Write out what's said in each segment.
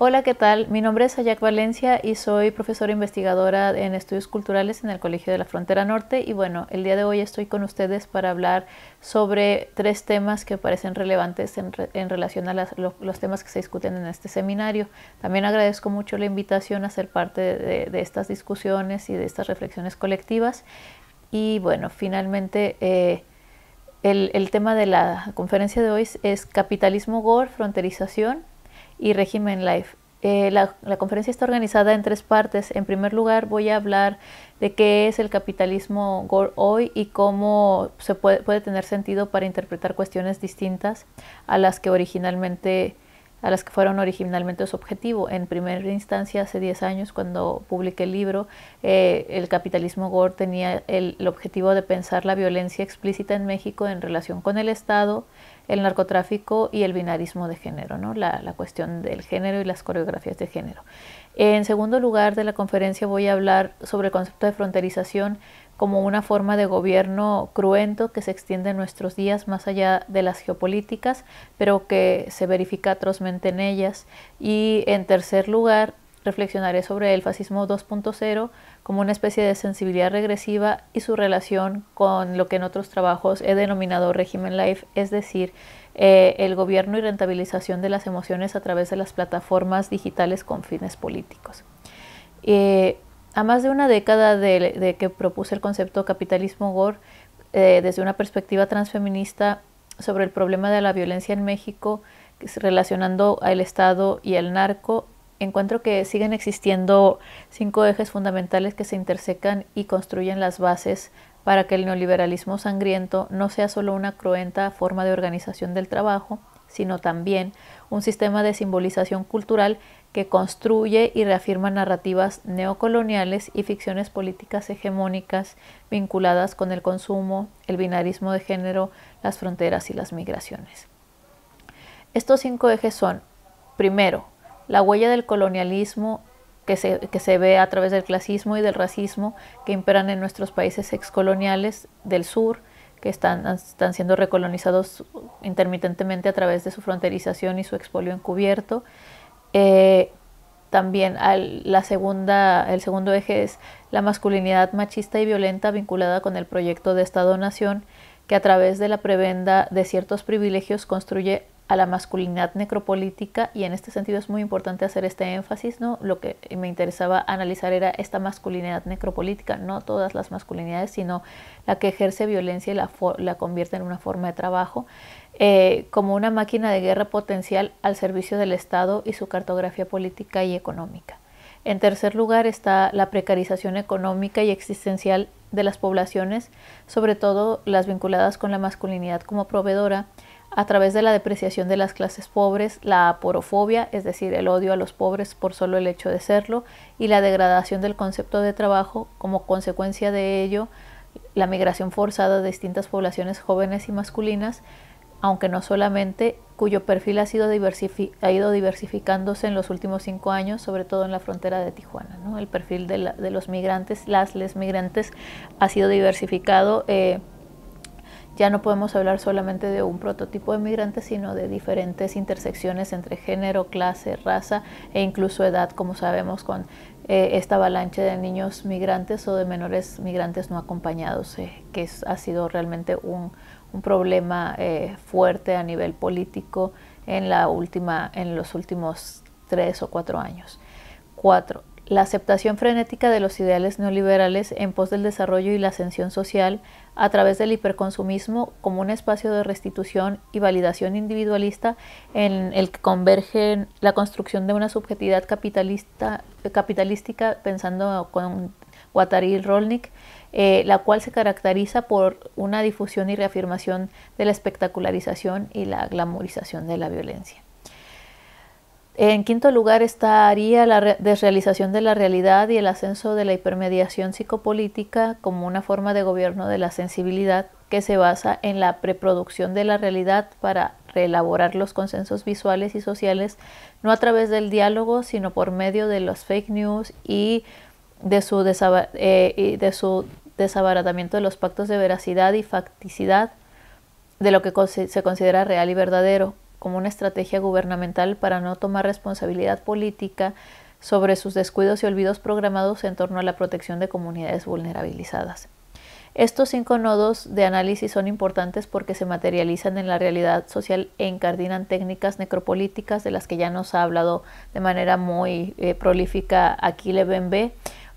Hola, ¿qué tal? Mi nombre es Ayak Valencia y soy profesora investigadora en estudios culturales en el Colegio de la Frontera Norte y bueno, el día de hoy estoy con ustedes para hablar sobre tres temas que parecen relevantes en, relación a los temas que se discuten en este seminario. También agradezco mucho la invitación a ser parte de, estas discusiones y de estas reflexiones colectivas y bueno, finalmente... Eh, el, el tema de la conferencia de hoy es capitalismo GOR, fronterización, y régimen life. Eh, la, conferencia está organizada en tres partes. En primer lugar, voy a hablar de qué es el capitalismo gore hoy y cómo se puede, puede, tener sentido para interpretar cuestiones distintas a las que originalmente a las que fueron originalmente su objetivo. En primera instancia, hace 10 años, cuando publiqué el libro, eh, el capitalismo gore tenía el objetivo de pensar la violencia explícita en México en relación con el Estado, el narcotráfico y el binarismo de género, ¿no? la, la cuestión del género y las coreografías de género. En segundo lugar de la conferencia voy a hablar sobre el concepto de fronterización como una forma de gobierno cruento que se extiende en nuestros días más allá de las geopolíticas, pero que se verifica atrozmente en ellas. Y en tercer lugar, Reflexionaré sobre el fascismo 2.0 como una especie de sensibilidad regresiva y su relación con lo que en otros trabajos he denominado régimen life, es decir, eh, el gobierno y rentabilización de las emociones a través de las plataformas digitales con fines políticos. Eh, a más de una década de, que propuse el concepto capitalismo gore, eh, desde una perspectiva transfeminista sobre el problema de la violencia en México, relacionando al Estado y al narco, encuentro que siguen existiendo cinco ejes fundamentales que se intersecan y construyen las bases para que el neoliberalismo sangriento no sea solo una cruenta forma de organización del trabajo, sino también un sistema de simbolización cultural que construye y reafirma narrativas neocoloniales y ficciones políticas hegemónicas vinculadas con el consumo, el binarismo de género, las fronteras y las migraciones. Estos cinco ejes son, primero, la huella del colonialismo que se, ve a través del clasismo y del racismo que imperan en nuestros países excoloniales del sur, que están, están siendo recolonizados intermitentemente a través de su fronterización y su expolio encubierto. Eh, también la segunda, el segundo eje es la masculinidad machista y violenta vinculada con el proyecto de Estado-Nación, que a través de la prebenda de ciertos privilegios construye a la masculinidad necropolítica y en este sentido es muy importante hacer este énfasis, ¿no? Lo que me interesaba analizar era esta masculinidad necropolítica, no todas las masculinidades, sino la que ejerce violencia y la, la convierte en una forma de trabajo, eh, como una máquina de guerra potencial al servicio del Estado y su cartografía política y económica. En tercer lugar está la precarización económica y existencial de las poblaciones, sobre todo las vinculadas con la masculinidad como proveedora, a través de la depreciación de las clases pobres, la aporofobia, es decir, el odio a los pobres por solo el hecho de serlo, y la degradación del concepto de trabajo, como consecuencia de ello, la migración forzada de distintas poblaciones jóvenes y masculinas, aunque no solamente, cuyo perfil ha, sido ha ido diversificándose en los últimos cinco años, sobre todo en la frontera de Tijuana. El perfil de, los migrantes, las les migrantes, ha sido diversificado. Eh, ya no podemos hablar solamente de un prototipo de migrante, sino de diferentes intersecciones entre género, clase, raza e incluso edad, como sabemos con eh, esta avalancha de niños migrantes o de menores migrantes no acompañados, eh, que ha sido realmente un, problema eh, fuerte a nivel político en, la última, en los últimos tres o cuatro años. Cuatro, la aceptación frenética de los ideales neoliberales en pos del desarrollo y la ascensión social a través del hiperconsumismo como un espacio de restitución y validación individualista en el que convergen la construcción de una subjetividad capitalista, capitalística, pensando con Guattari Rolnik, eh, la cual se caracteriza por una difusión y reafirmación de la espectacularización y la glamorización de la violencia. En quinto lugar estaría la desrealización de la realidad y el ascenso de la hipermediación psicopolítica como una forma de gobierno de la sensibilidad que se basa en la preproducción de la realidad para reelaborar los consensos visuales y sociales, no a través del diálogo, sino por medio de los fake news y de su, eh, y de su desabaratamiento de los pactos de veracidad y facticidad de lo que se considera real y verdadero, como una estrategia gubernamental para no tomar responsabilidad política sobre sus descuidos y olvidos programados en torno a la protección de comunidades vulnerabilizadas. Estos cinco nodos de análisis son importantes porque se materializan en la realidad social e encardinan técnicas necropolíticas de las que ya nos ha hablado de manera muy eh, prolífica aquí Lebembe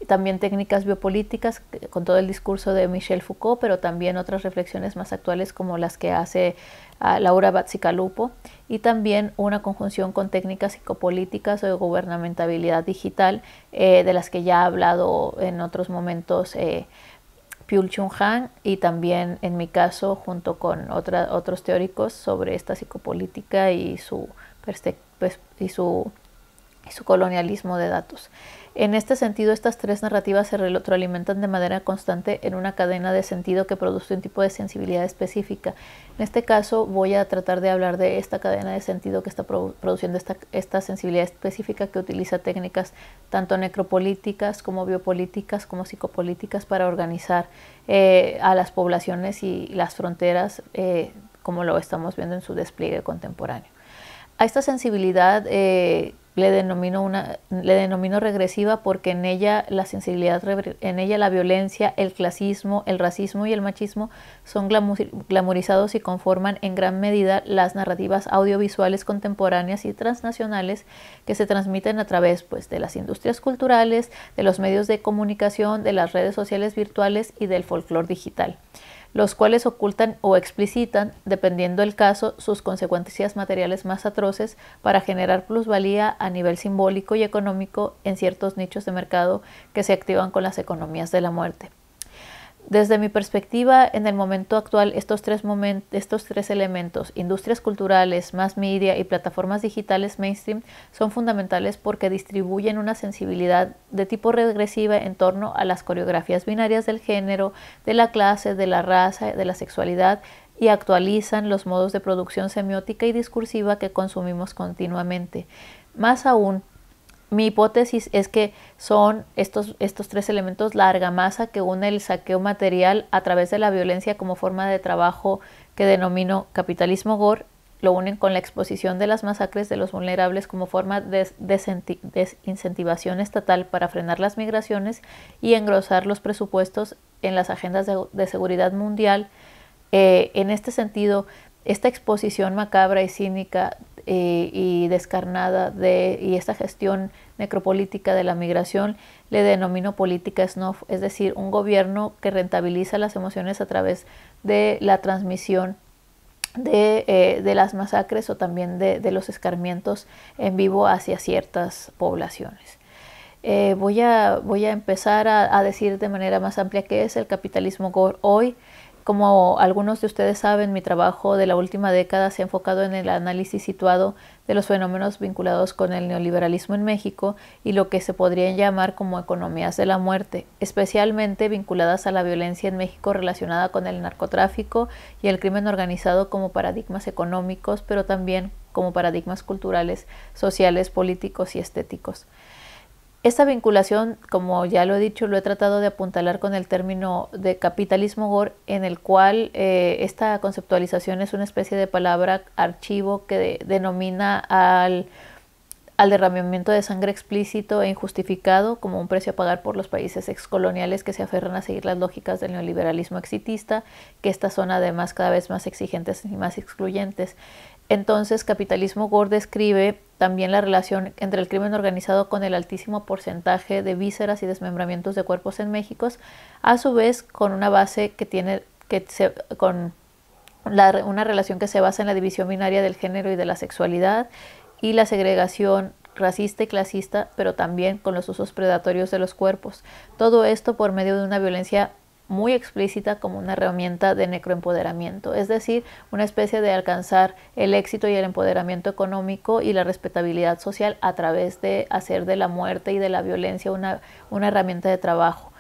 también técnicas biopolíticas con todo el discurso de Michel Foucault, pero también otras reflexiones más actuales como las que hace ah, Laura Batzicalupo y también una conjunción con técnicas psicopolíticas o de gubernamentabilidad digital, eh, de las que ya ha hablado en otros momentos eh, Pyul Han, y también en mi caso junto con otros teóricos sobre esta psicopolítica y su pues, colonialismo de datos. En este sentido, estas tres narrativas se retroalimentan de manera constante en una cadena de sentido que produce un tipo de sensibilidad específica. En este caso, voy a tratar de hablar de esta cadena de sentido que está produciendo esta, sensibilidad específica que utiliza técnicas tanto necropolíticas como biopolíticas como psicopolíticas para organizar eh, a las poblaciones y las fronteras eh, como lo estamos viendo en su despliegue contemporáneo. A esta sensibilidad eh, le denomino una, le regresiva porque en ella la sensibilidad, en ella la violencia, el clasismo, el racismo y el machismo son glamorizados y conforman en gran medida las narrativas audiovisuales contemporáneas y transnacionales que se transmiten a través pues, de las industrias culturales, de los medios de comunicación, de las redes sociales virtuales y del folclore digital los cuales ocultan o explicitan, dependiendo del caso, sus consecuencias materiales más atroces para generar plusvalía a nivel simbólico y económico en ciertos nichos de mercado que se activan con las economías de la muerte. Desde mi perspectiva, en el momento actual, estos tres, estos tres elementos, industrias culturales, más media y plataformas digitales mainstream, son fundamentales porque distribuyen una sensibilidad de tipo regresiva en torno a las coreografías binarias del género, de la clase, de la raza, de la sexualidad y actualizan los modos de producción semiótica y discursiva que consumimos continuamente. Más aún, mi hipótesis es que son estos, estos tres elementos la argamasa que une el saqueo material a través de la violencia como forma de trabajo que denomino capitalismo gore, lo unen con la exposición de las masacres de los vulnerables como forma de desincentivación estatal para frenar las migraciones y engrosar los presupuestos en las agendas de, seguridad mundial. Eh, en este sentido, esta exposición macabra y cínica eh, y descarnada de, y esta gestión necropolítica de la migración le denomino política snuff, es decir, un gobierno que rentabiliza las emociones a través de la transmisión de, eh, las masacres o también de, los escarmientos en vivo hacia ciertas poblaciones. Eh, voy, a, voy, a, empezar a, a decir de manera más amplia qué es el capitalismo gore hoy como algunos de ustedes saben, mi trabajo de la última década se ha enfocado en el análisis situado de los fenómenos vinculados con el neoliberalismo en México y lo que se podrían llamar como economías de la muerte, especialmente vinculadas a la violencia en México relacionada con el narcotráfico y el crimen organizado como paradigmas económicos, pero también como paradigmas culturales, sociales, políticos y estéticos. Esta vinculación, como ya lo he dicho, lo he tratado de apuntalar con el término de capitalismo gore, en el cual eh, esta conceptualización es una especie de palabra archivo que denomina al, al derramamiento de sangre explícito e injustificado como un precio a pagar por los países excoloniales que se aferran a seguir las lógicas del neoliberalismo exitista, que estas son además cada vez más exigentes y más excluyentes. Entonces, Capitalismo Gore describe también la relación entre el crimen organizado con el altísimo porcentaje de vísceras y desmembramientos de cuerpos en México, a su vez con una base que tiene que se, con una relación que se basa en la división binaria del género y de la sexualidad y la segregación racista y clasista, pero también con los usos predatorios de los cuerpos. Todo esto por medio de una violencia muy explícita como una herramienta de necroempoderamiento, es decir, una especie de alcanzar el éxito y el empoderamiento económico y la respetabilidad social a través de hacer de la muerte y de la violencia una, una herramienta de trabajo.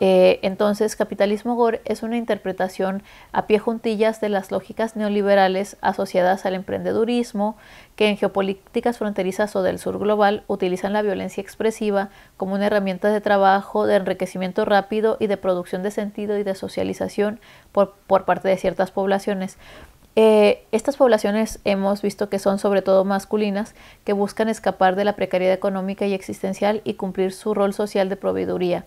Eh, entonces, capitalismo gore es una interpretación a pie juntillas de las lógicas neoliberales asociadas al emprendedurismo, que en geopolíticas fronterizas o del sur global utilizan la violencia expresiva como una herramienta de trabajo, de enriquecimiento rápido y de producción de sentido y de socialización por, parte de ciertas poblaciones. Eh, estas poblaciones hemos visto que son sobre todo masculinas, que buscan escapar de la precariedad económica y existencial y cumplir su rol social de proveeduría.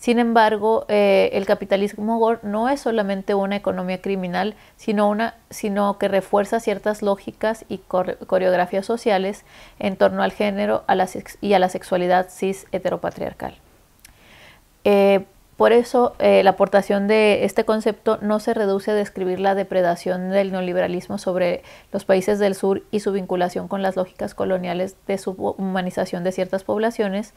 Sin embargo, eh, el capitalismo no es solamente una economía criminal, sino, una, sino que refuerza ciertas lógicas y coreografías sociales en torno al género a y a la sexualidad cis heteropatriarcal. Eh, por eso, eh, la aportación de este concepto no se reduce a describir la depredación del neoliberalismo sobre los países del sur y su vinculación con las lógicas coloniales de subhumanización de ciertas poblaciones,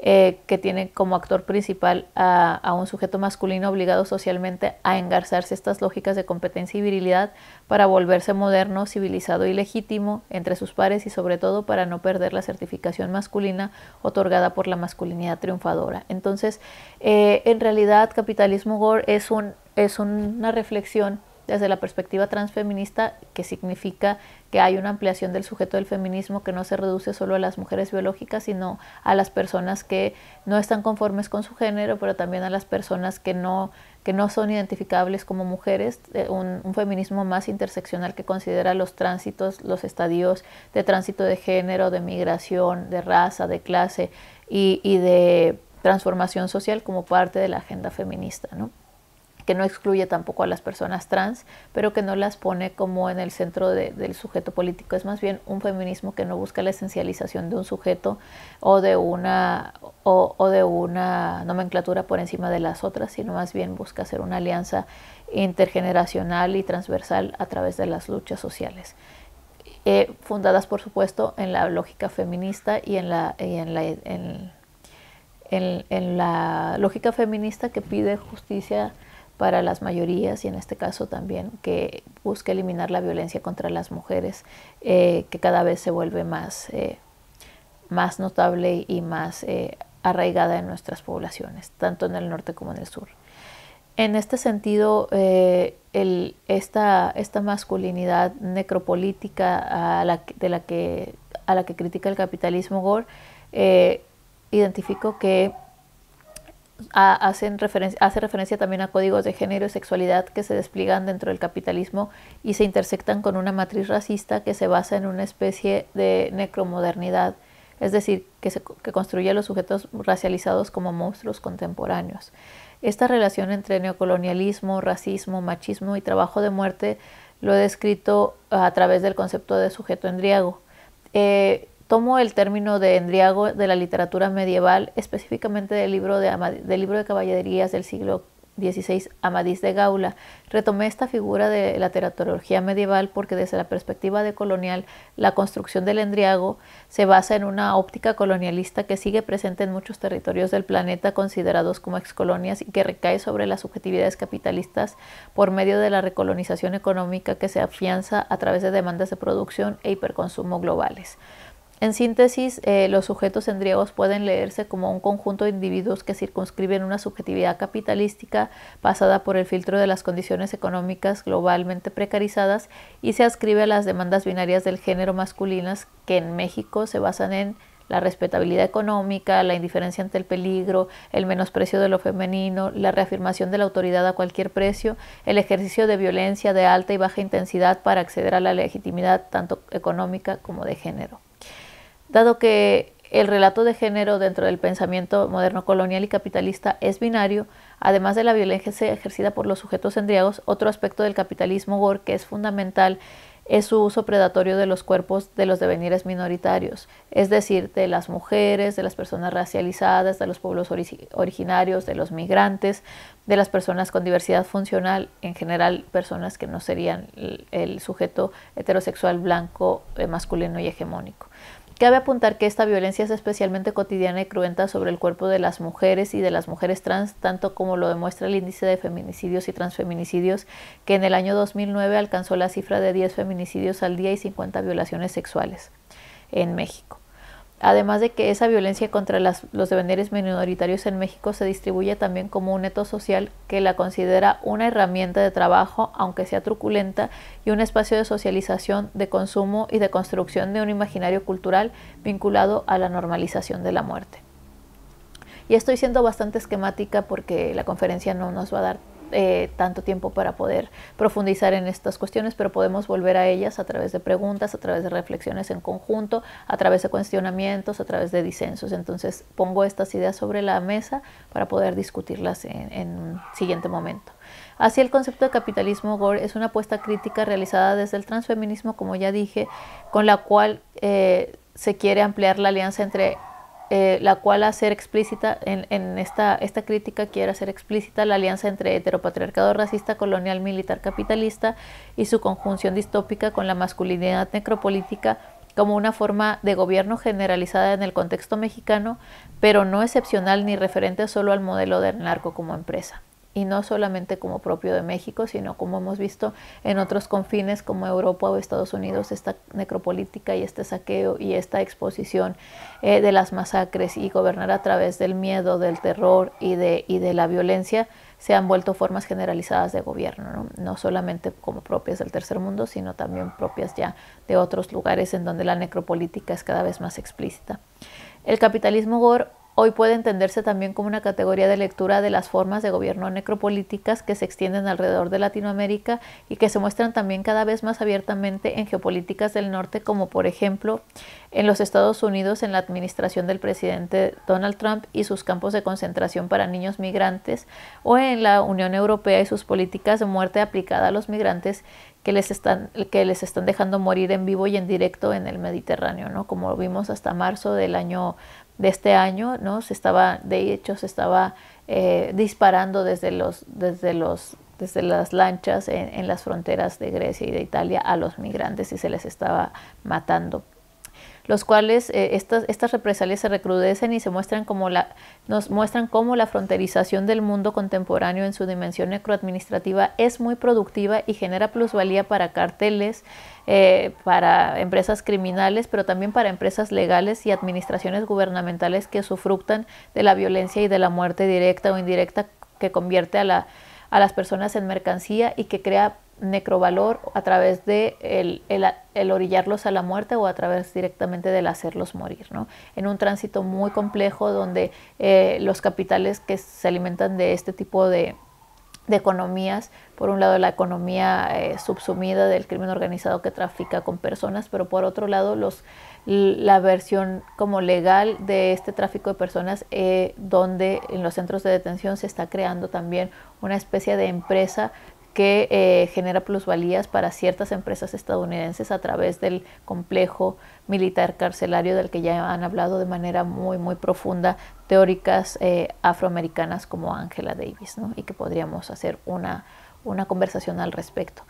eh, que tiene como actor principal a, un sujeto masculino obligado socialmente a engarzarse estas lógicas de competencia y virilidad para volverse moderno, civilizado y legítimo entre sus pares y sobre todo para no perder la certificación masculina otorgada por la masculinidad triunfadora. Entonces, eh, en realidad, Capitalismo Gore es, un, es una reflexión desde la perspectiva transfeminista, que significa que hay una ampliación del sujeto del feminismo que no se reduce solo a las mujeres biológicas, sino a las personas que no están conformes con su género, pero también a las personas que no, que no son identificables como mujeres, eh, un, feminismo más interseccional que considera los tránsitos, los estadios de tránsito de género, de migración, de raza, de clase y, y de transformación social como parte de la agenda feminista. ¿no? que no excluye tampoco a las personas trans, pero que no las pone como en el centro del sujeto político. Es más bien un feminismo que no busca la esencialización de un sujeto o de una, o, de una nomenclatura por encima de las otras, sino más bien busca hacer una alianza intergeneracional y transversal a través de las luchas sociales. Eh, fundadas por supuesto en la lógica feminista y en la, en en, la lógica feminista que pide justicia para las mayorías y en este caso también que busca eliminar la violencia contra las mujeres eh, que cada vez se vuelve más, eh, más notable y más eh, arraigada en nuestras poblaciones, tanto en el norte como en el sur. En este sentido, esta, esta, masculinidad necropolítica a la, de la que, a la que critica el capitalismo Gore, identifico que hacen hace referencia también a códigos de género y sexualidad que se despliegan dentro del capitalismo y se intersectan con una matriz racista que se basa en una especie de necromodernidad, es decir, que, se, construye a los sujetos racializados como monstruos contemporáneos. Esta relación entre neocolonialismo, racismo, machismo y trabajo de muerte lo he descrito a través del concepto de sujeto endriago. Eh, Tomo el término de endriago de la literatura medieval, específicamente del libro de, de caballerías del siglo XVI, Amadís de Gaula. Retomé esta figura de la teratología medieval porque desde la perspectiva de colonial, la construcción del endriago se basa en una óptica colonialista que sigue presente en muchos territorios del planeta considerados como excolonias y que recae sobre las subjetividades capitalistas por medio de la recolonización económica que se afianza a través de demandas de producción e hiperconsumo globales. En síntesis, eh, los sujetos en griegos pueden leerse como un conjunto de individuos que circunscriben una subjetividad capitalística pasada por el filtro de las condiciones económicas globalmente precarizadas y se ascribe a las demandas binarias del género masculinas que en México se basan en la respetabilidad económica, la indiferencia ante el peligro, el menosprecio de lo femenino, la reafirmación de la autoridad a cualquier precio, el ejercicio de violencia de alta y baja intensidad para acceder a la legitimidad tanto económica como de género. Dado que el relato de género dentro del pensamiento moderno colonial y capitalista es binario, además de la violencia ejercida por los sujetos endriagos, otro aspecto del capitalismo gore que es fundamental es su uso predatorio de los cuerpos de los devenires minoritarios, es decir, de las mujeres, de las personas racializadas, de los pueblos originarios, de los migrantes, de las personas con diversidad funcional, en general personas que no serían el, sujeto heterosexual blanco, eh, masculino y hegemónico. Cabe apuntar que esta violencia es especialmente cotidiana y cruenta sobre el cuerpo de las mujeres y de las mujeres trans, tanto como lo demuestra el índice de feminicidios y transfeminicidios, que en el año 2009 alcanzó la cifra de 10 feminicidios al día y 50 violaciones sexuales en México. Además de que esa violencia contra los devenires minoritarios en México se distribuye también como un neto social que la considera una herramienta de trabajo, aunque sea truculenta, y un espacio de socialización, de consumo y de construcción de un imaginario cultural vinculado a la normalización de la muerte. Y estoy siendo bastante esquemática porque la conferencia no nos va a dar eh, tanto tiempo para poder profundizar en estas cuestiones, pero podemos volver a ellas a través de preguntas, a través de reflexiones en conjunto, a través de cuestionamientos, a través de disensos. Entonces pongo estas ideas sobre la mesa para poder discutirlas en, un siguiente momento. Así el concepto de capitalismo, Gore es una apuesta crítica realizada desde el transfeminismo, como ya dije, con la cual eh, se quiere ampliar la alianza entre eh, la cual hacer explícita, en, esta, esta crítica quiere hacer explícita la alianza entre heteropatriarcado racista, colonial, militar, capitalista y su conjunción distópica con la masculinidad necropolítica como una forma de gobierno generalizada en el contexto mexicano, pero no excepcional ni referente solo al modelo del narco como empresa y no solamente como propio de México, sino como hemos visto en otros confines como Europa o Estados Unidos, esta necropolítica y este saqueo y esta exposición eh, de las masacres y gobernar a través del miedo, del terror y de, y de la violencia se han vuelto formas generalizadas de gobierno, ¿no? ¿no? solamente como propias del tercer mundo, sino también propias ya de otros lugares en donde la necropolítica es cada vez más explícita. El capitalismo gore hoy puede entenderse también como una categoría de lectura de las formas de gobierno necropolíticas que se extienden alrededor de Latinoamérica y que se muestran también cada vez más abiertamente en geopolíticas del norte, como por ejemplo en los Estados Unidos en la administración del presidente Donald Trump y sus campos de concentración para niños migrantes, o en la Unión Europea y sus políticas de muerte aplicada a los migrantes que les están, que les están dejando morir en vivo y en directo en el Mediterráneo, ¿no? como vimos hasta marzo del año de este año, ¿no? Se estaba, de hecho, se estaba eh, disparando desde los, desde los desde las lanchas en, en, las fronteras de Grecia y de Italia a los migrantes y se les estaba matando los cuales eh, estas, estas represalias se recrudecen y se muestran como la, nos muestran cómo la fronterización del mundo contemporáneo en su dimensión necroadministrativa es muy productiva y genera plusvalía para carteles, eh, para empresas criminales, pero también para empresas legales y administraciones gubernamentales que sufructan de la violencia y de la muerte directa o indirecta que convierte a la a las personas en mercancía y que crea necrovalor a través de el, el, orillarlos a la muerte o a través directamente del hacerlos morir, ¿no? En un tránsito muy complejo donde eh, los capitales que se alimentan de este tipo de, economías, por un lado la economía eh, subsumida del crimen organizado que trafica con personas, pero por otro lado los la versión como legal de este tráfico de personas, eh, donde en los centros de detención se está creando también una especie de empresa que eh, genera plusvalías para ciertas empresas estadounidenses a través del complejo militar carcelario del que ya han hablado de manera muy, muy profunda teóricas eh, afroamericanas como Angela Davis, y que podríamos hacer una, una conversación al respecto.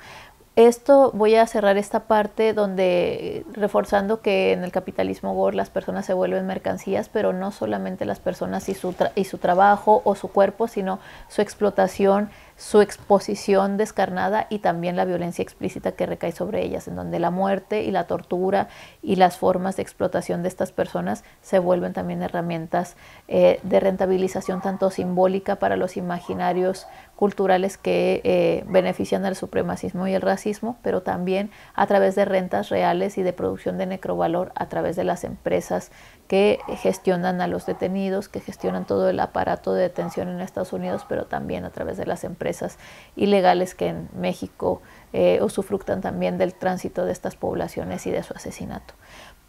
Esto voy a cerrar esta parte donde reforzando que en el capitalismo gore las personas se vuelven mercancías, pero no solamente las personas y su, y su trabajo o su cuerpo, sino su explotación, su exposición descarnada y también la violencia explícita que recae sobre ellas, en donde la muerte y la tortura y las formas de explotación de estas personas se vuelven también herramientas eh, de rentabilización tanto simbólica para los imaginarios culturales que eh, benefician al supremacismo y el racismo, pero también a través de rentas reales y de producción de necrovalor a través de las empresas que gestionan a los detenidos, que gestionan todo el aparato de detención en Estados Unidos, pero también a través de las empresas ilegales que en México eh, usufructan también del tránsito de estas poblaciones y de su asesinato.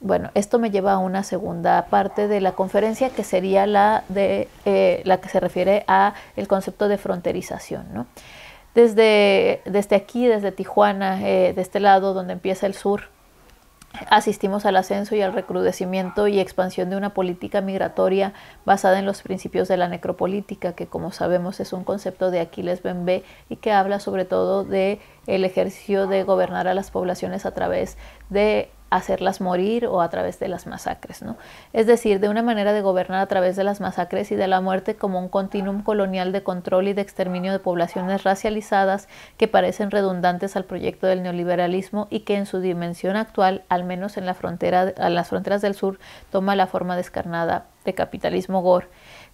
Bueno, esto me lleva a una segunda parte de la conferencia que sería la de eh, la que se refiere a el concepto de fronterización, ¿no? Desde, desde aquí, desde Tijuana, eh, de este lado donde empieza el sur, asistimos al ascenso y al recrudecimiento y expansión de una política migratoria basada en los principios de la necropolítica, que como sabemos es un concepto de Aquiles Bembé y que habla sobre todo de el ejercicio de gobernar a las poblaciones a través de hacerlas morir o a través de las masacres. ¿no? Es decir, de una manera de gobernar a través de las masacres y de la muerte como un continuum colonial de control y de exterminio de poblaciones racializadas que parecen redundantes al proyecto del neoliberalismo y que en su dimensión actual, al menos en, la frontera, las fronteras del sur, toma la forma descarnada de capitalismo gore,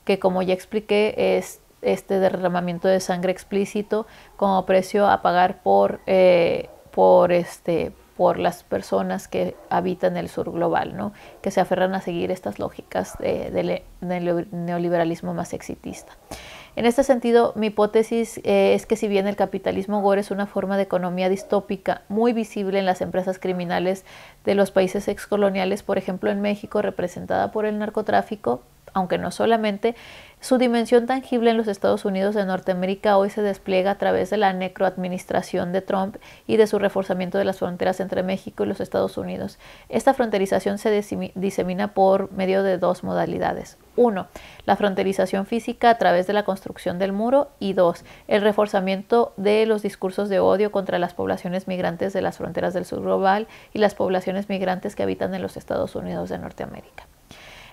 que como ya expliqué es este derramamiento de sangre explícito como precio a pagar por, eh, por este por las personas que habitan el sur global, ¿no? que se aferran a seguir estas lógicas e, del neoliberalismo más exitista. En este sentido, mi hipótesis eh, es que si bien el capitalismo gore es una forma de economía distópica muy visible en las empresas criminales de los países excoloniales, por ejemplo en México, representada por el narcotráfico, aunque no solamente, su dimensión tangible en los Estados Unidos de Norteamérica hoy se despliega a través de la necroadministración de Trump y de su reforzamiento de las fronteras entre México y los Estados Unidos. Esta fronterización se disemina por medio de dos modalidades. Uno, La fronterización física a través de la construcción del muro y dos, El reforzamiento de los discursos de odio contra las poblaciones migrantes de las fronteras del sur global y las poblaciones migrantes que habitan en los Estados Unidos de Norteamérica.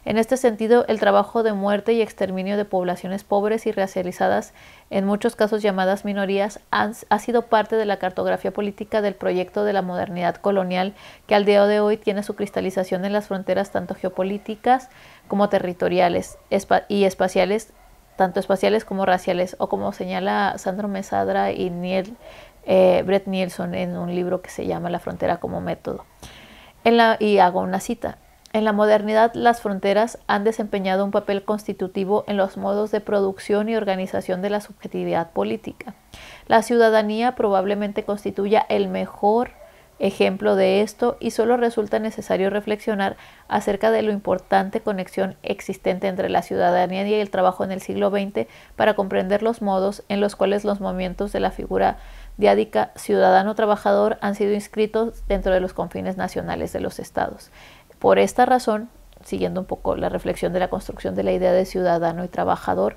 En este sentido, el trabajo de muerte y exterminio de poblaciones pobres y racializadas, en muchos casos llamadas minorías, ha sido parte de la cartografía política del proyecto de la modernidad colonial que al día de hoy tiene su cristalización en las fronteras tanto geopolíticas como territoriales y espaciales, tanto espaciales como raciales, o como señala Sandro Mesadra y eh, Brett Nielsen en un libro que se llama La frontera como método. y hago una cita. En la modernidad las fronteras han desempeñado un papel constitutivo en los modos de producción y organización de la subjetividad política. La ciudadanía probablemente constituya el mejor ejemplo de esto y solo resulta necesario reflexionar acerca de la importante conexión existente entre la ciudadanía y el trabajo en el siglo XX para comprender los modos en los cuales los movimientos de la figura diádica ciudadano-trabajador han sido inscritos dentro de los confines nacionales de los estados. Por esta razón, siguiendo un poco la reflexión de la construcción de la idea de ciudadano y trabajador,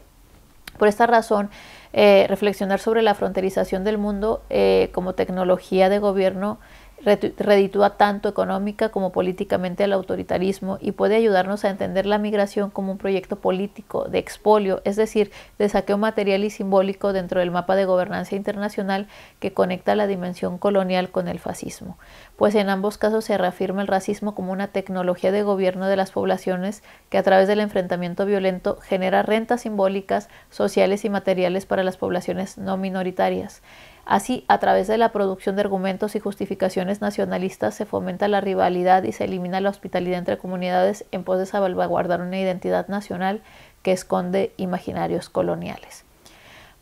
por esta razón, eh, reflexionar sobre la fronterización del mundo eh, como tecnología de gobierno reditúa tanto económica como políticamente al autoritarismo y puede ayudarnos a entender la migración como un proyecto político de expolio, es decir, de saqueo material y simbólico dentro del mapa de gobernanza internacional que conecta la dimensión colonial con el fascismo, pues en ambos casos se reafirma el racismo como una tecnología de gobierno de las poblaciones que a través del enfrentamiento violento genera rentas simbólicas, sociales y materiales para las poblaciones no minoritarias. Así, a través de la producción de argumentos y justificaciones nacionalistas se fomenta la rivalidad y se elimina la hospitalidad entre comunidades en pos de salvaguardar una identidad nacional que esconde imaginarios coloniales.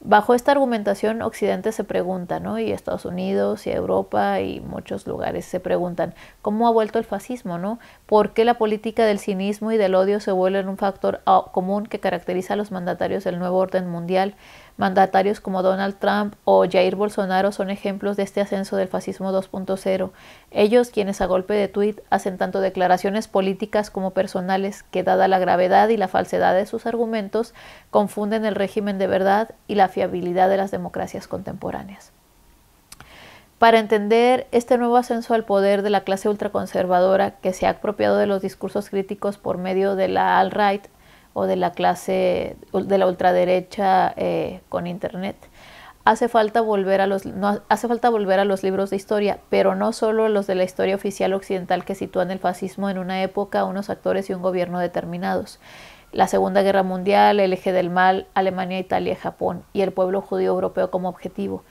Bajo esta argumentación, Occidente se pregunta, ¿no? Y Estados Unidos y Europa y muchos lugares se preguntan, ¿cómo ha vuelto el fascismo, no? ¿Por qué la política del cinismo y del odio se vuelve un factor ah, común que caracteriza a los mandatarios del nuevo orden mundial? Mandatarios como Donald Trump o Jair Bolsonaro son ejemplos de este ascenso del fascismo 2.0. Ellos quienes a golpe de tuit hacen tanto declaraciones políticas como personales que dada la gravedad y la falsedad de sus argumentos confunden el régimen de verdad y la fiabilidad de las democracias contemporáneas. Para entender este nuevo ascenso al poder de la clase ultraconservadora que se ha apropiado de los discursos críticos por medio de la alt-right, o de la clase de la ultraderecha eh, con internet. Hace falta, volver a los, hace falta volver a los libros de historia, pero no solo los de la historia oficial occidental que sitúan el fascismo en una época, unos actores y un gobierno determinados. La Segunda Guerra Mundial, el eje del mal, Alemania, Italia, Japón y el pueblo judío europeo como objetivo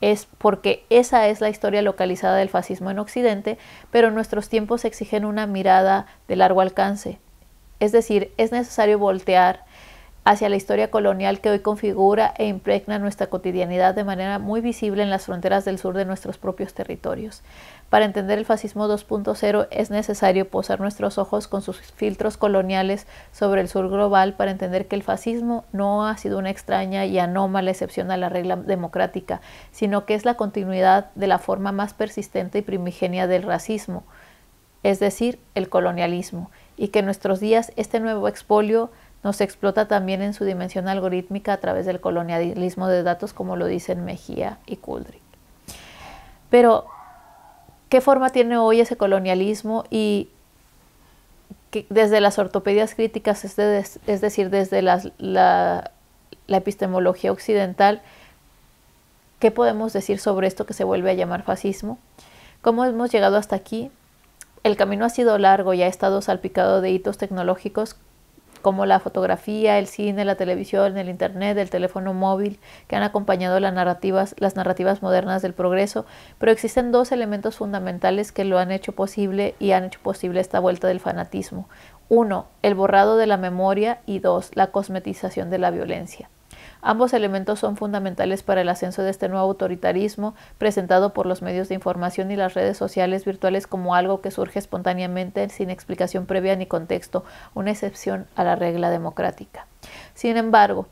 es porque esa es la historia localizada del fascismo en Occidente, pero nuestros tiempos exigen una mirada de largo alcance, es decir, es necesario voltear hacia la historia colonial que hoy configura e impregna nuestra cotidianidad de manera muy visible en las fronteras del sur de nuestros propios territorios. Para entender el fascismo 2.0 es necesario posar nuestros ojos con sus filtros coloniales sobre el sur global para entender que el fascismo no ha sido una extraña y anómala excepción a la regla democrática, sino que es la continuidad de la forma más persistente y primigenia del racismo, es decir, el colonialismo y que en nuestros días este nuevo expolio nos explota también en su dimensión algorítmica a través del colonialismo de datos, como lo dicen Mejía y Kuldrick. Pero, ¿qué forma tiene hoy ese colonialismo y desde las ortopedias críticas, es, decir, desde la epistemología occidental, ¿qué podemos decir sobre esto que se vuelve a llamar fascismo? ¿Cómo hemos llegado hasta aquí? El camino ha sido largo y ha estado salpicado de hitos tecnológicos como la fotografía, el cine, la televisión, el internet, el teléfono móvil, que han acompañado las narrativas, las narrativas modernas del progreso, pero existen dos elementos fundamentales que lo han hecho posible y han hecho posible esta vuelta del fanatismo. Uno, el borrado de la memoria y dos, la cosmetización de la violencia. Ambos elementos son fundamentales para el ascenso de este nuevo autoritarismo presentado por los medios de información y las redes sociales virtuales como algo que surge espontáneamente sin explicación previa ni contexto, una excepción a la regla democrática. Sin embargo,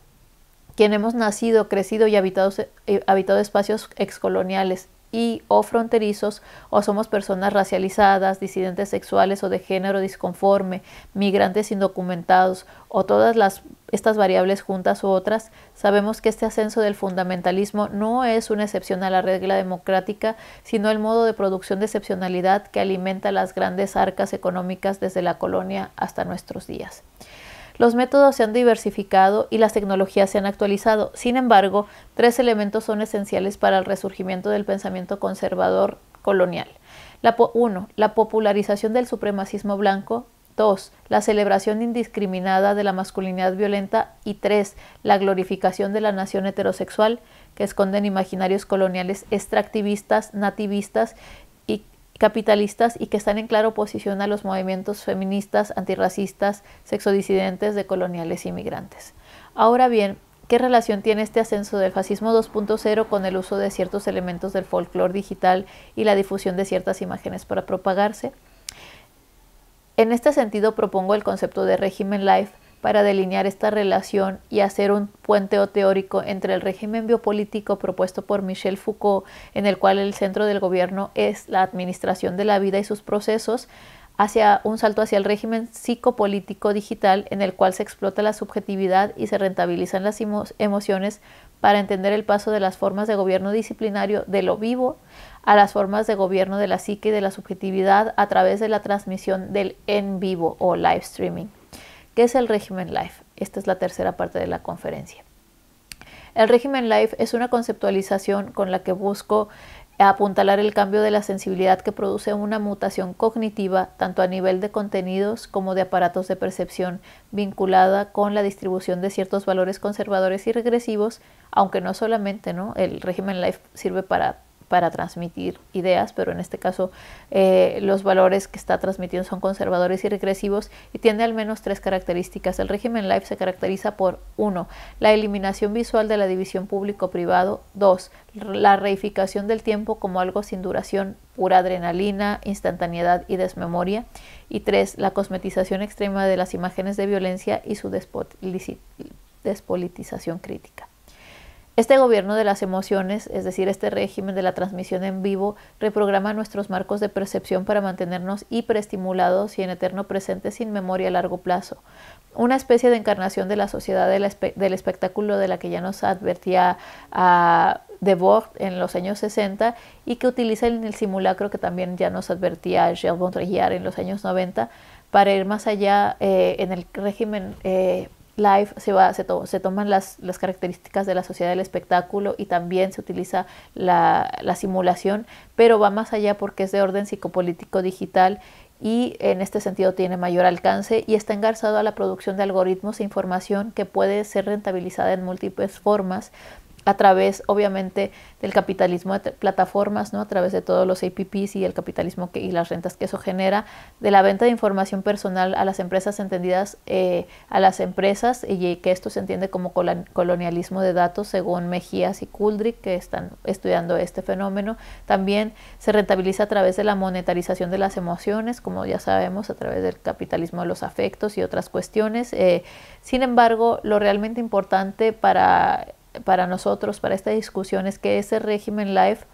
quien hemos nacido, crecido y habitado, eh, habitado espacios excoloniales y o fronterizos o somos personas racializadas, disidentes sexuales o de género disconforme, migrantes indocumentados o todas las estas variables juntas u otras, sabemos que este ascenso del fundamentalismo no es una excepción a la regla democrática, sino el modo de producción de excepcionalidad que alimenta las grandes arcas económicas desde la colonia hasta nuestros días. Los métodos se han diversificado y las tecnologías se han actualizado. Sin embargo, tres elementos son esenciales para el resurgimiento del pensamiento conservador colonial. Uno, la popularización del supremacismo blanco. 2. La celebración indiscriminada de la masculinidad violenta. Y 3. La glorificación de la nación heterosexual que esconden imaginarios coloniales extractivistas, nativistas y capitalistas y que están en clara oposición a los movimientos feministas, antirracistas, sexodisidentes, coloniales y migrantes. Ahora bien, ¿qué relación tiene este ascenso del fascismo 2.0 con el uso de ciertos elementos del folclore digital y la difusión de ciertas imágenes para propagarse? En este sentido propongo el concepto de régimen life para delinear esta relación y hacer un puente teórico entre el régimen biopolítico propuesto por Michel Foucault, en el cual el centro del gobierno es la administración de la vida y sus procesos, hacia un salto hacia el régimen psicopolítico digital, en el cual se explota la subjetividad y se rentabilizan las emociones para entender el paso de las formas de gobierno disciplinario de lo vivo a las formas de gobierno de la psique y de la subjetividad a través de la transmisión del en vivo o live streaming. ¿Qué es el régimen live? Esta es la tercera parte de la conferencia. El régimen live es una conceptualización con la que busco apuntalar el cambio de la sensibilidad que produce una mutación cognitiva tanto a nivel de contenidos como de aparatos de percepción vinculada con la distribución de ciertos valores conservadores y regresivos, aunque no solamente, ¿no? El régimen live sirve para para transmitir ideas, pero en este caso eh, los valores que está transmitiendo son conservadores y regresivos y tiene al menos tres características. El régimen LIFE se caracteriza por uno, La eliminación visual de la división público-privado. 2. La reificación del tiempo como algo sin duración, pura adrenalina, instantaneidad y desmemoria. Y 3. La cosmetización extrema de las imágenes de violencia y su despolitización crítica. Este gobierno de las emociones, es decir, este régimen de la transmisión en vivo, reprograma nuestros marcos de percepción para mantenernos hiperestimulados y en eterno presente sin memoria a largo plazo. Una especie de encarnación de la sociedad del, espectáculo de la que ya nos advertía a ah, Debord en los años 60 y que utiliza en el simulacro que también ya nos advertía Gilles Baudrillard en los años 90 para ir más allá eh, en el régimen eh, live se, se, toman las, características de la sociedad del espectáculo y también se utiliza la, la simulación, pero va más allá porque es de orden psicopolítico digital y en este sentido tiene mayor alcance y está engarzado a la producción de algoritmos e información que puede ser rentabilizada en múltiples formas, a través obviamente del capitalismo de plataformas, ¿no? a través de todos los APPs y el capitalismo y las rentas que eso genera, de la venta de información personal a las empresas entendidas, eh, a las empresas, y que esto se entiende como colonialismo de datos, según Mejías y Kuldrick, que están estudiando este fenómeno. También se rentabiliza a través de la monetarización de las emociones, como ya sabemos, a través del capitalismo de los afectos y otras cuestiones. Eh, sin embargo, lo realmente importante para para nosotros, para esta discusión, es que ese régimen life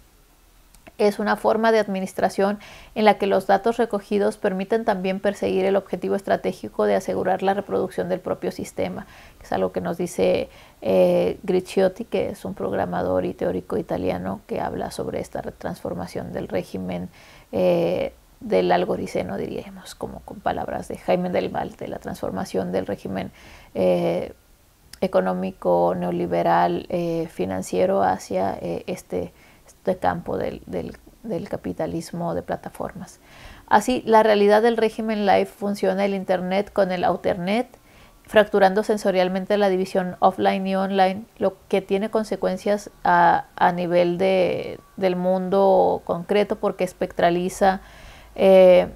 es una forma de administración en la que los datos recogidos permiten también perseguir el objetivo estratégico de asegurar la reproducción del propio sistema, es algo que nos dice eh, Gricciotti, que es un programador y teórico italiano que habla sobre esta transformación del régimen eh, del algoriceno, diríamos, como con palabras de Jaime del Val, la transformación del régimen. Eh, económico neoliberal eh, financiero hacia eh, este, este, campo del, del, capitalismo de plataformas. Así, la realidad del régimen live funciona el Internet con el Outernet, fracturando sensorialmente la división offline y online, lo que tiene consecuencias a, nivel de, del mundo concreto porque espectraliza eh,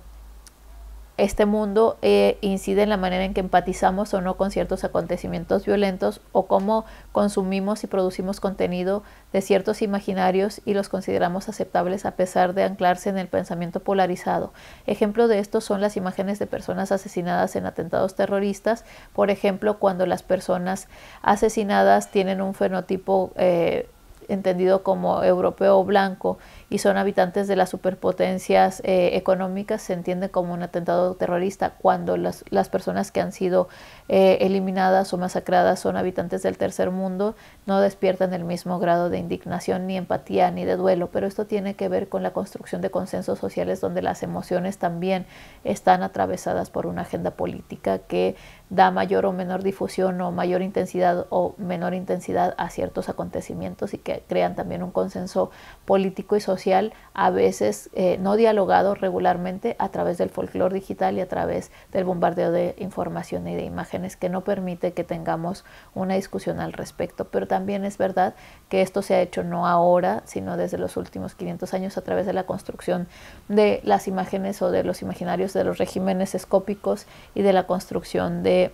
este mundo eh, incide en la manera en que empatizamos o no con ciertos acontecimientos violentos o cómo consumimos y producimos contenido de ciertos imaginarios y los consideramos aceptables a pesar de anclarse en el pensamiento polarizado. Ejemplo de esto son las imágenes de personas asesinadas en atentados terroristas, por ejemplo, cuando las personas asesinadas tienen un fenotipo eh, entendido como europeo o blanco y son habitantes de las superpotencias eh, económicas, se entiende como un atentado terrorista cuando las, personas que han sido eh, eliminadas o masacradas son habitantes del tercer mundo, no despiertan el mismo grado de indignación, ni empatía, ni de duelo, pero esto tiene que ver con la construcción de consensos sociales donde las emociones también están atravesadas por una agenda política que da mayor o menor difusión o mayor intensidad o menor intensidad a ciertos acontecimientos y que crean también un consenso político y social social a veces eh, no dialogado regularmente a través del folclore digital y a través del bombardeo de información y de imágenes que no permite que tengamos una discusión al respecto. Pero también es verdad que esto se ha hecho no ahora, sino desde los últimos 500 años a través de la construcción de las imágenes o de los imaginarios de los regímenes escópicos y de la construcción de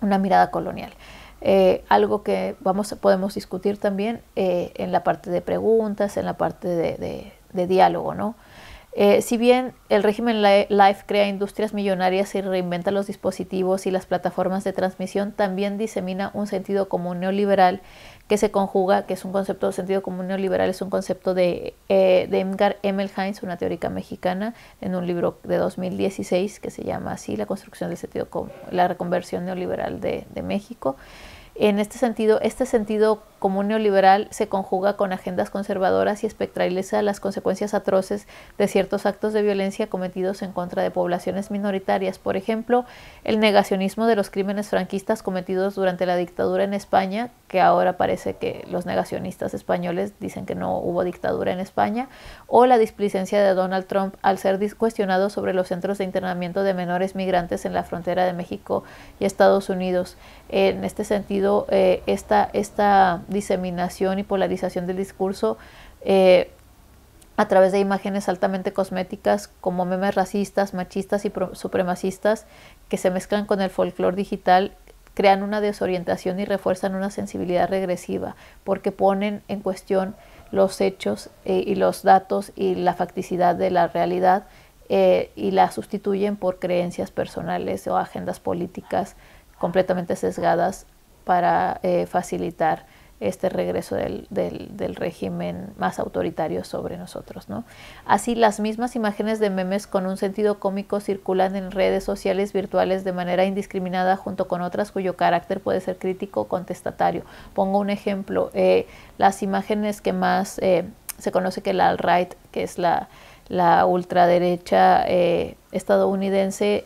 una mirada colonial. Eh, algo que vamos, podemos discutir también eh, en la parte de preguntas, en la parte de, de, de diálogo, ¿no? Eh, si bien el régimen LIFE crea industrias millonarias y reinventa los dispositivos y las plataformas de transmisión, también disemina un sentido común neoliberal que se conjuga, que es un concepto, de sentido común neoliberal es un concepto de, eh, de Heinz, una teórica mexicana, en un libro de 2016 que se llama así, La construcción del sentido la reconversión neoliberal de México. En este sentido, este sentido común neoliberal se conjuga con agendas conservadoras y espectraliza las consecuencias atroces de ciertos actos de violencia cometidos en contra de poblaciones minoritarias. Por ejemplo, el negacionismo de los crímenes franquistas cometidos durante la dictadura en España, que ahora parece que los negacionistas españoles dicen que no hubo dictadura en España, o la displicencia de Donald Trump al ser cuestionado sobre los centros de internamiento de menores migrantes en la frontera de México y Estados Unidos. En este sentido, eh, esta, diseminación y polarización del discurso eh, a través de imágenes altamente cosméticas como memes racistas, machistas y supremacistas que se mezclan con el folclore digital crean una desorientación y refuerzan una sensibilidad regresiva porque ponen en cuestión los hechos eh, y los datos y la facticidad de la realidad y la sustituyen por creencias personales o agendas políticas completamente sesgadas para eh, facilitar este regreso del, régimen más autoritario sobre nosotros. ¿no? Así, las mismas imágenes de memes con un sentido cómico circulan en redes sociales virtuales de manera indiscriminada junto con otras cuyo carácter puede ser crítico o contestatario. Pongo un ejemplo, eh, las imágenes que más eh, se conoce que la alt-right, que es la, ultraderecha estadounidense,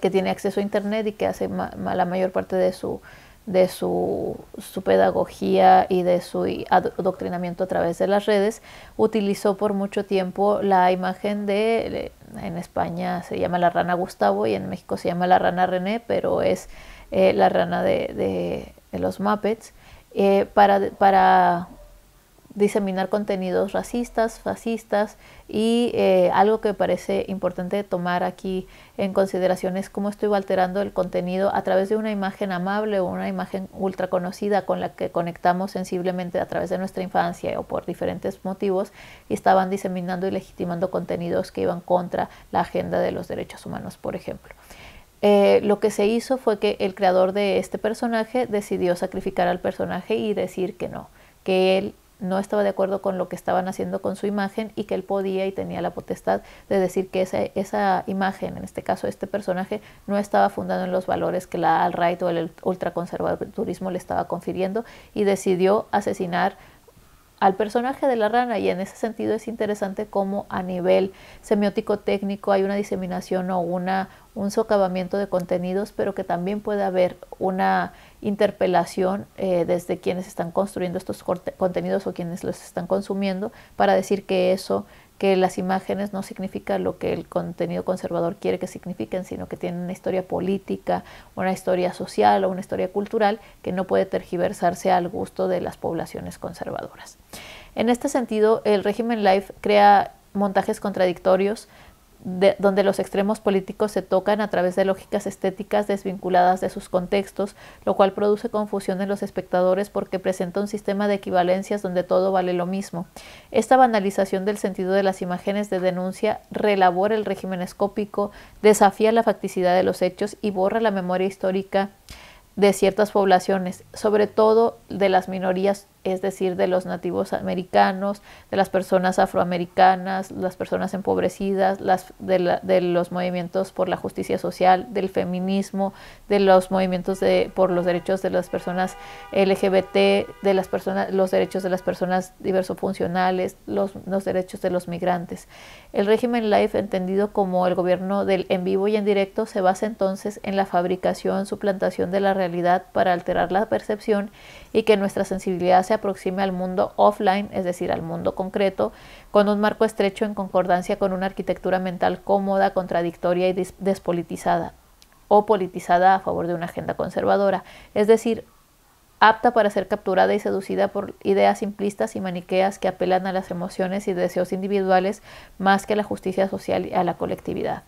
que, tiene acceso a Internet y que hace la mayor parte de su de su, su, pedagogía y de su adoctrinamiento a través de las redes, utilizó por mucho tiempo la imagen de, en España se llama la rana Gustavo y en México se llama la rana René, pero es eh, la rana de, de, los Muppets, eh, para, para diseminar contenidos racistas, fascistas y eh, algo que parece importante tomar aquí en consideración es cómo iba alterando el contenido a través de una imagen amable o una imagen ultra conocida con la que conectamos sensiblemente a través de nuestra infancia o por diferentes motivos y estaban diseminando y legitimando contenidos que iban contra la agenda de los derechos humanos, por ejemplo. Eh, lo que se hizo fue que el creador de este personaje decidió sacrificar al personaje y decir que no, que él no estaba de acuerdo con lo que estaban haciendo con su imagen y que él podía y tenía la potestad de decir que esa, esa imagen, en este caso este personaje, no estaba fundado en los valores que la alt-right o el ultraconservadurismo le estaba confiriendo y decidió asesinar al personaje de la rana y en ese sentido es interesante cómo a nivel semiótico técnico hay una diseminación o una, un socavamiento de contenidos, pero que también puede haber una interpelación eh, desde quienes están construyendo estos contenidos o quienes los están consumiendo para decir que eso que las imágenes no significan lo que el contenido conservador quiere que signifiquen, sino que tienen una historia política, una historia social o una historia cultural que no puede tergiversarse al gusto de las poblaciones conservadoras. En este sentido, el régimen LIFE crea montajes contradictorios donde los extremos políticos se tocan a través de lógicas estéticas desvinculadas de sus contextos, lo cual produce confusión en los espectadores porque presenta un sistema de equivalencias donde todo vale lo mismo. Esta banalización del sentido de las imágenes de denuncia relabora el régimen escópico, desafía la facticidad de los hechos y borra la memoria histórica de ciertas poblaciones, sobre todo de las minorías, es decir, de los nativos americanos, de las personas afroamericanas, las personas empobrecidas, las, de, los movimientos por la justicia social, del feminismo, de los movimientos de, por los derechos de las personas LGBT, de las personas, los derechos de las personas diversofuncionales, los, los derechos de los migrantes. El régimen LIFE, entendido como el gobierno del en vivo y en directo, se basa entonces en la fabricación, suplantación de la realidad para alterar la percepción y que nuestra sensibilidad se aproxime al mundo offline, es decir, al mundo concreto, con un marco estrecho en concordancia con una arquitectura mental cómoda, contradictoria y despolitizada, o politizada a favor de una agenda conservadora, es decir, apta para ser capturada y seducida por ideas simplistas y maniqueas que apelan a las emociones y deseos individuales más que a la justicia social y a la colectividad.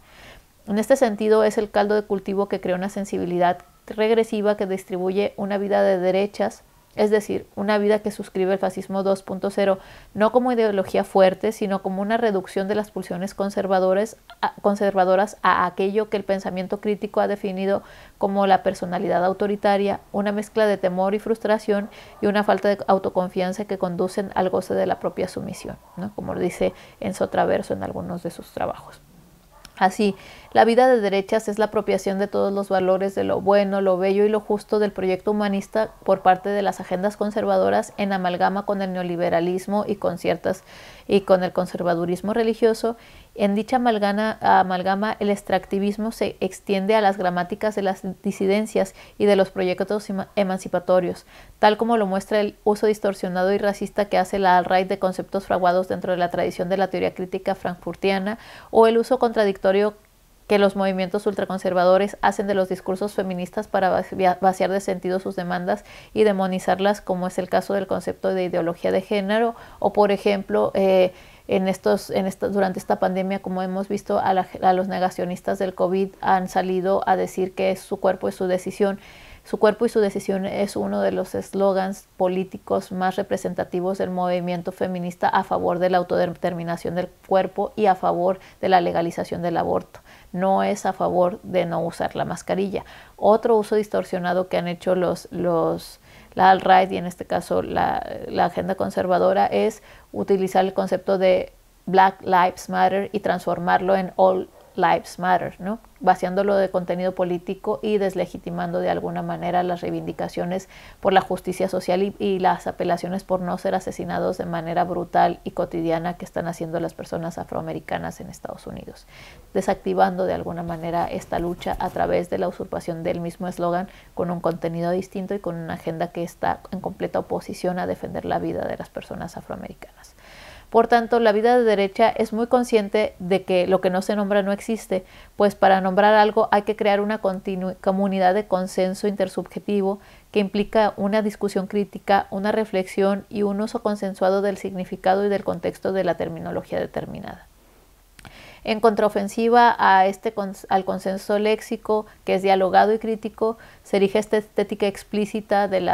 En este sentido, es el caldo de cultivo que crea una sensibilidad regresiva que distribuye una vida de derechas, es decir, una vida que suscribe el fascismo 2.0 no como ideología fuerte, sino como una reducción de las pulsiones conservadoras a aquello que el pensamiento crítico ha definido como la personalidad autoritaria, una mezcla de temor y frustración y una falta de autoconfianza que conducen al goce de la propia sumisión, ¿no? como dice en traverso en algunos de sus trabajos. Así, la vida de derechas es la apropiación de todos los valores de lo bueno, lo bello y lo justo del proyecto humanista por parte de las agendas conservadoras en amalgama con el neoliberalismo y con ciertas y con el conservadurismo religioso. En dicha amalgama, el extractivismo se extiende a las gramáticas de las disidencias y de los proyectos emancipatorios, tal como lo muestra el uso distorsionado y racista que hace la alt de conceptos fraguados dentro de la tradición de la teoría crítica frankfurtiana o el uso contradictorio que los movimientos ultraconservadores hacen de los discursos feministas para vaciar de sentido sus demandas y demonizarlas, como es el caso del concepto de ideología de género, o por ejemplo, eh, en estos, en durante esta pandemia, como hemos visto, a, los negacionistas del COVID han salido a decir que es su cuerpo y su decisión. Su cuerpo y su decisión es uno de los eslogans políticos más representativos del movimiento feminista a favor de la autodeterminación del cuerpo y a favor de la legalización del aborto no es a favor de no usar la mascarilla. Otro uso distorsionado que han hecho los, los la al right y en este caso la, la agenda conservadora es utilizar el concepto de Black Lives Matter y transformarlo en All Lives Matter, ¿no? vaciándolo de contenido político y deslegitimando de alguna manera las reivindicaciones por la justicia social y las apelaciones por no ser asesinados de manera brutal y cotidiana que están haciendo las personas afroamericanas en Estados Unidos, desactivando de alguna manera esta lucha a través de la usurpación del mismo eslogan con un contenido distinto y con una agenda que está en completa oposición a defender la vida de las personas afroamericanas. Por tanto, la vida de derecha es muy consciente de que lo que no se nombra no existe, pues para nombrar algo hay que crear una comunidad de consenso intersubjetivo que implica una discusión crítica, una reflexión y un uso consensuado del significado y del contexto de la terminología determinada. En contraofensiva a este al consenso léxico, que es dialogado y crítico, se erige esta estética explícita del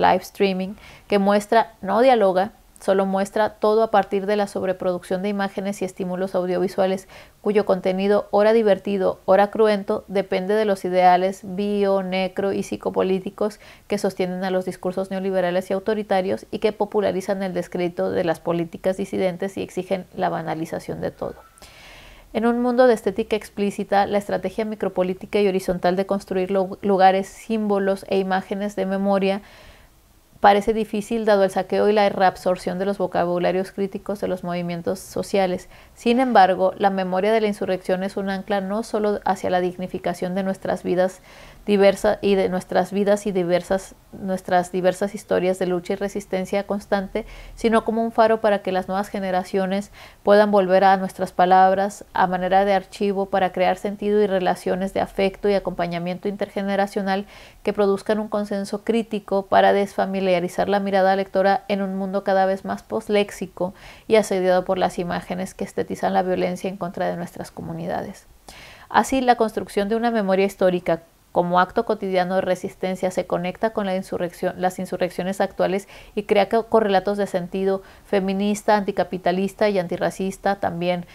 live streaming, que muestra, no dialoga, Solo muestra todo a partir de la sobreproducción de imágenes y estímulos audiovisuales, cuyo contenido, hora divertido, hora cruento, depende de los ideales bio, necro y psicopolíticos que sostienen a los discursos neoliberales y autoritarios y que popularizan el descrédito de las políticas disidentes y exigen la banalización de todo. En un mundo de estética explícita, la estrategia micropolítica y horizontal de construir lugares, símbolos e imágenes de memoria parece difícil dado el saqueo y la reabsorción de los vocabularios críticos de los movimientos sociales. Sin embargo, la memoria de la insurrección es un ancla no solo hacia la dignificación de nuestras vidas diversa y de nuestras vidas y diversas, nuestras diversas historias de lucha y resistencia constante, sino como un faro para que las nuevas generaciones puedan volver a nuestras palabras a manera de archivo para crear sentido y relaciones de afecto y acompañamiento intergeneracional que produzcan un consenso crítico para desfamiliarizar la mirada lectora en un mundo cada vez más posléxico y asediado por las imágenes que estetizan la violencia en contra de nuestras comunidades. Así, la construcción de una memoria histórica como acto cotidiano de resistencia se conecta con las insurrecciones actuales y crea correlatos de sentido feminista, anticapitalista y antirracista, también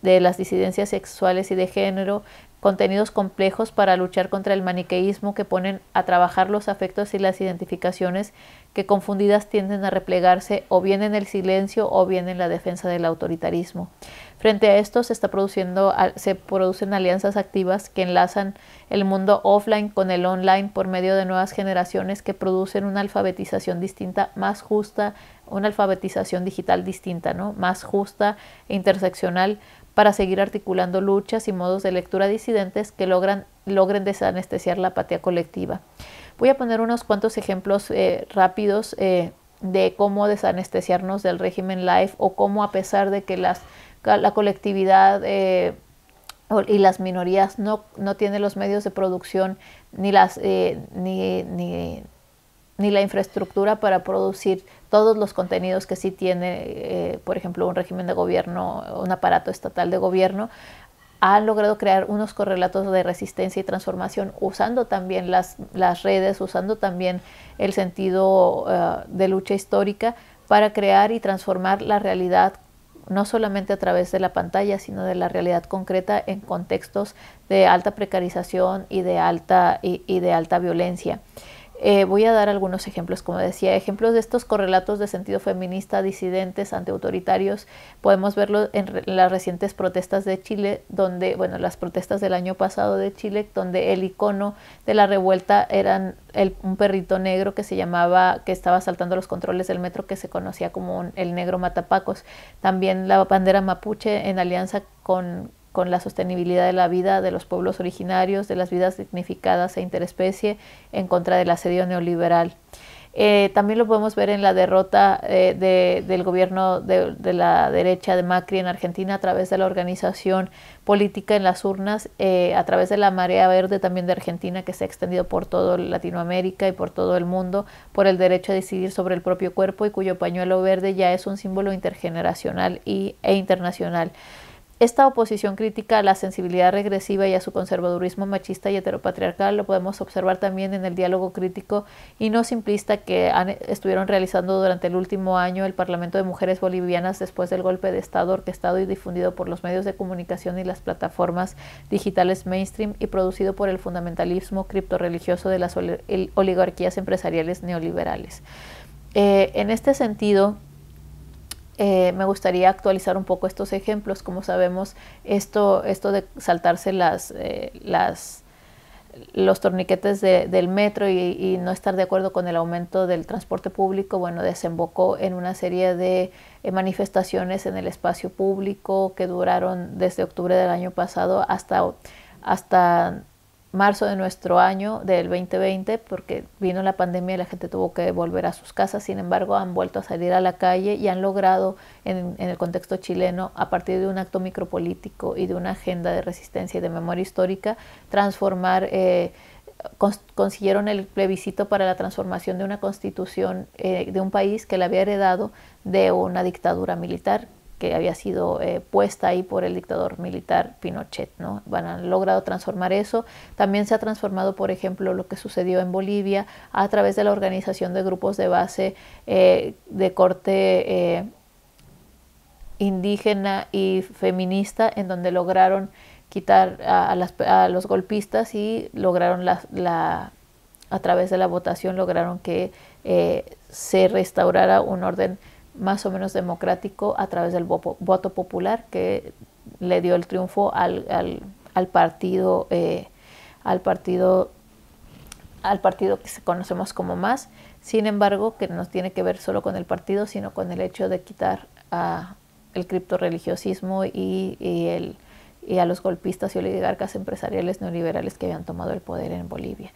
de las disidencias sexuales y de género, contenidos complejos para luchar contra el maniqueísmo que ponen a trabajar los afectos y las identificaciones que confundidas tienden a replegarse o bien en el silencio o bien en la defensa del autoritarismo. Frente a esto se, está produciendo, se producen alianzas activas que enlazan el mundo offline con el online por medio de nuevas generaciones que producen una alfabetización distinta, más justa, una alfabetización digital distinta, ¿no? más justa e interseccional para seguir articulando luchas y modos de lectura disidentes que logran, logren desanestesiar la apatía colectiva. Voy a poner unos cuantos ejemplos eh, rápidos eh, de cómo desanestesiarnos del régimen live o cómo a pesar de que las la colectividad eh, y las minorías no, no tienen los medios de producción ni, las, eh, ni, la infraestructura para producir todos los contenidos que sí tiene, eh, por ejemplo, un régimen de gobierno, un aparato estatal de gobierno, han logrado crear unos correlatos de resistencia y transformación usando también las, redes, usando también el sentido de lucha histórica para crear y transformar la realidad no solamente a través de la pantalla, sino de la realidad concreta en contextos de alta precarización y de alta, y, de alta violencia. Eh, voy a dar algunos ejemplos, como decía, ejemplos de estos correlatos de sentido feminista, disidentes, antiautoritarios. Podemos verlo en, las recientes protestas de Chile, donde, bueno, las protestas del año pasado de Chile, donde el icono de la revuelta eran un perrito negro que se llamaba, que estaba saltando los controles del metro, que se conocía como el negro matapacos. También la bandera mapuche en alianza con con la sostenibilidad de la vida de los pueblos originarios, de las vidas dignificadas e interespecie, en contra del asedio neoliberal. Eh, también lo podemos ver en la derrota eh, de, del gobierno de, la derecha de Macri en Argentina a través de la organización política en las urnas, eh, a través de la marea verde también de Argentina que se ha extendido por todo Latinoamérica y por todo el mundo por el derecho a decidir sobre el propio cuerpo y cuyo pañuelo verde ya es un símbolo intergeneracional e internacional. Esta oposición crítica a la sensibilidad regresiva y a su conservadurismo machista y heteropatriarcal lo podemos observar también en el diálogo crítico y no simplista que estuvieron realizando durante el último año el Parlamento de Mujeres Bolivianas después del golpe de Estado orquestado y difundido por los medios de comunicación y las plataformas digitales mainstream y producido por el fundamentalismo criptorreligioso de las oligarquías empresariales neoliberales. Eh, en este sentido, eh, me gustaría actualizar un poco estos ejemplos. Como sabemos, esto, esto de saltarse las, eh, las los torniquetes del metro y, no estar de acuerdo con el aumento del transporte público, bueno, desembocó en una serie de eh, manifestaciones en el espacio público que duraron desde octubre del año pasado hasta, hasta marzo de nuestro año del 2020 porque vino la pandemia y la gente tuvo que volver a sus casas, sin embargo han vuelto a salir a la calle y han logrado en, el contexto chileno, a partir de un acto micropolítico y de una agenda de resistencia y de memoria histórica, transformar, eh, consiguieron el plebiscito para la transformación de una constitución eh, de un país que la había heredado de una dictadura militar que había sido eh, puesta ahí por el dictador militar Pinochet. ¿no? han logrado transformar eso. También se ha transformado, por ejemplo, lo que sucedió en Bolivia a través de la organización de grupos de base eh, de corte eh, indígena y feminista, en donde lograron quitar a, los golpistas y lograron la, a través de la votación lograron que se restaurara un orden más o menos democrático a través del voto popular que le dio el triunfo al, al, partido eh, al partido al partido que conocemos como más sin embargo que no tiene que ver solo con el partido sino con el hecho de quitar a el criptoreligiosismo y, y, el, y a los golpistas y oligarcas empresariales neoliberales que habían tomado el poder en Bolivia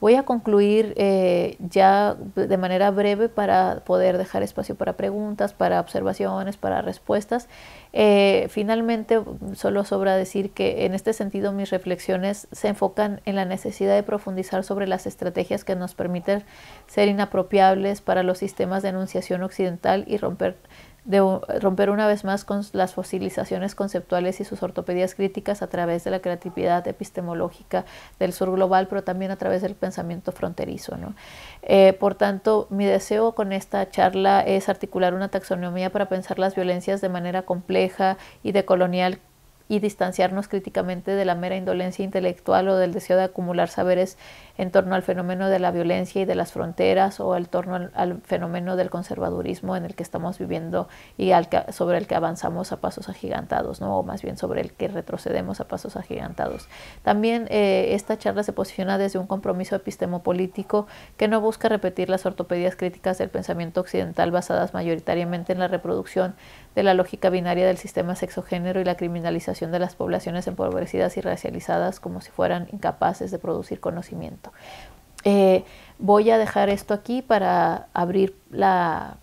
Voy a concluir eh, ya de manera breve para poder dejar espacio para preguntas, para observaciones, para respuestas. Eh, finalmente, solo sobra decir que en este sentido mis reflexiones se enfocan en la necesidad de profundizar sobre las estrategias que nos permiten ser inapropiables para los sistemas de enunciación occidental y romper de romper una vez más con las fosilizaciones conceptuales y sus ortopedias críticas a través de la creatividad epistemológica del sur global, pero también a través del pensamiento fronterizo. ¿no? Eh, por tanto, mi deseo con esta charla es articular una taxonomía para pensar las violencias de manera compleja y decolonial y distanciarnos críticamente de la mera indolencia intelectual o del deseo de acumular saberes en torno al fenómeno de la violencia y de las fronteras o en torno al, fenómeno del conservadurismo en el que estamos viviendo y al sobre el que avanzamos a pasos agigantados, ¿no? o más bien sobre el que retrocedemos a pasos agigantados. También eh, esta charla se posiciona desde un compromiso epistemopolítico que no busca repetir las ortopedias críticas del pensamiento occidental basadas mayoritariamente en la reproducción de la lógica binaria del sistema sexogénero y la criminalización de las poblaciones empobrecidas y racializadas como si fueran incapaces de producir conocimiento. Eh, voy a dejar esto aquí para abrir la,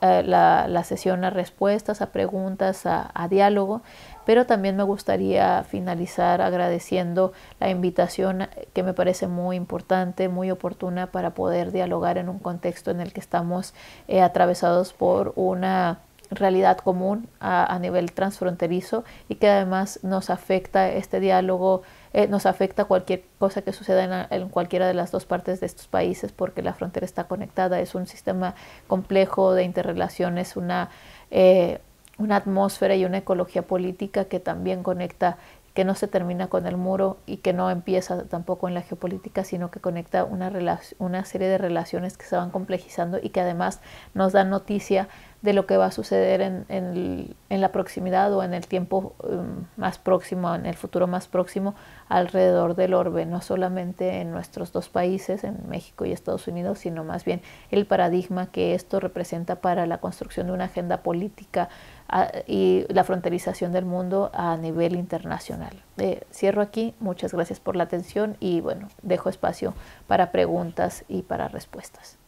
eh, la, sesión a respuestas, a preguntas, a, diálogo pero también me gustaría finalizar agradeciendo la invitación que me parece muy importante, muy oportuna para poder dialogar en un contexto en el que estamos eh, atravesados por una realidad común a, nivel transfronterizo y que además nos afecta este diálogo, eh, nos afecta cualquier cosa que suceda en, cualquiera de las dos partes de estos países porque la frontera está conectada, es un sistema complejo de interrelaciones, una, eh, una atmósfera y una ecología política que también conecta que no se termina con el muro y que no empieza tampoco en la geopolítica, sino que conecta una, una serie de relaciones que se van complejizando y que además nos dan noticia de lo que va a suceder en, en, la proximidad o en el tiempo um, más próximo, en el futuro más próximo alrededor del orbe, no solamente en nuestros dos países, en México y Estados Unidos, sino más bien el paradigma que esto representa para la construcción de una agenda política ah, y la fronterización del mundo a nivel internacional. Eh, cierro aquí, muchas gracias por la atención y bueno, dejo espacio para preguntas y para respuestas.